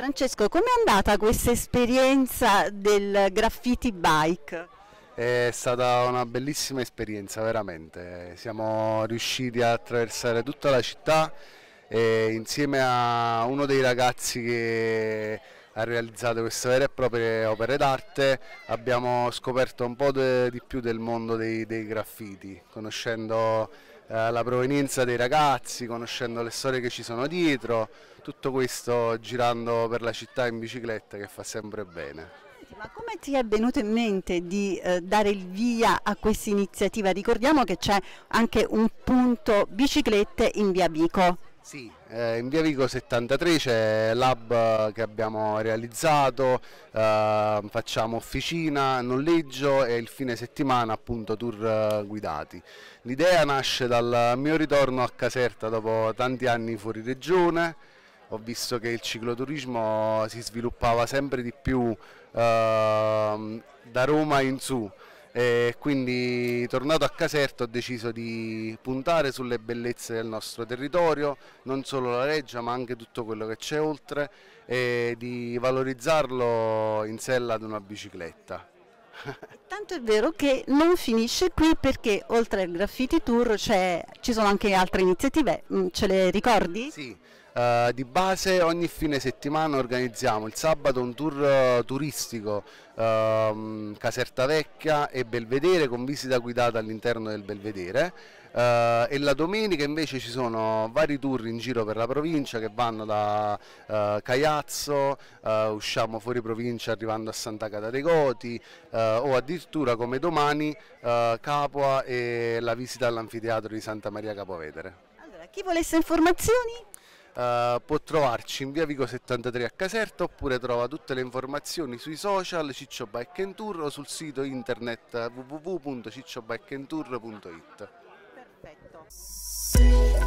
Francesco, com'è andata questa esperienza del graffiti bike? È stata una bellissima esperienza, veramente. Siamo riusciti a attraversare tutta la città e insieme a uno dei ragazzi che ha realizzato queste vere e proprie opere d'arte abbiamo scoperto un po' di più del mondo dei, dei graffiti, conoscendo eh, la provenienza dei ragazzi, conoscendo le storie che ci sono dietro, tutto questo girando per la città in bicicletta che fa sempre bene. Ma come ti è venuto in mente di eh, dare il via a questa iniziativa? Ricordiamo che c'è anche un punto biciclette in via Bico. Sì, eh, in via Vico 73 c'è l'hub che abbiamo realizzato, eh, facciamo officina, noleggio e il fine settimana appunto tour eh, guidati. L'idea nasce dal mio ritorno a Caserta dopo tanti anni fuori regione, ho visto che il cicloturismo si sviluppava sempre di più eh, da Roma in su, e quindi tornato a Caserta ho deciso di puntare sulle bellezze del nostro territorio, non solo la Reggia ma anche tutto quello che c'è oltre e di valorizzarlo in sella ad una bicicletta. Tanto è vero che non finisce qui perché oltre al graffiti tour ci sono anche altre iniziative, mm, ce le ricordi? Sì, Uh, di base ogni fine settimana organizziamo il sabato un tour uh, turistico uh, Caserta Vecchia e Belvedere con visita guidata all'interno del Belvedere eh, e la domenica invece ci sono vari tour in giro per la provincia che vanno da Caiazzo, usciamo fuori provincia arrivando a Santa Cata dei Goti o addirittura come domani Capua e la visita all'anfiteatro di Santa Maria Capovedere. Allora, chi volesse informazioni? Eh, può trovarci in via Vico 73 a Caserta oppure trova tutte le informazioni sui social Ciccio Bike Tour o sul sito internet www.cicciobikeandtour.it Perfetto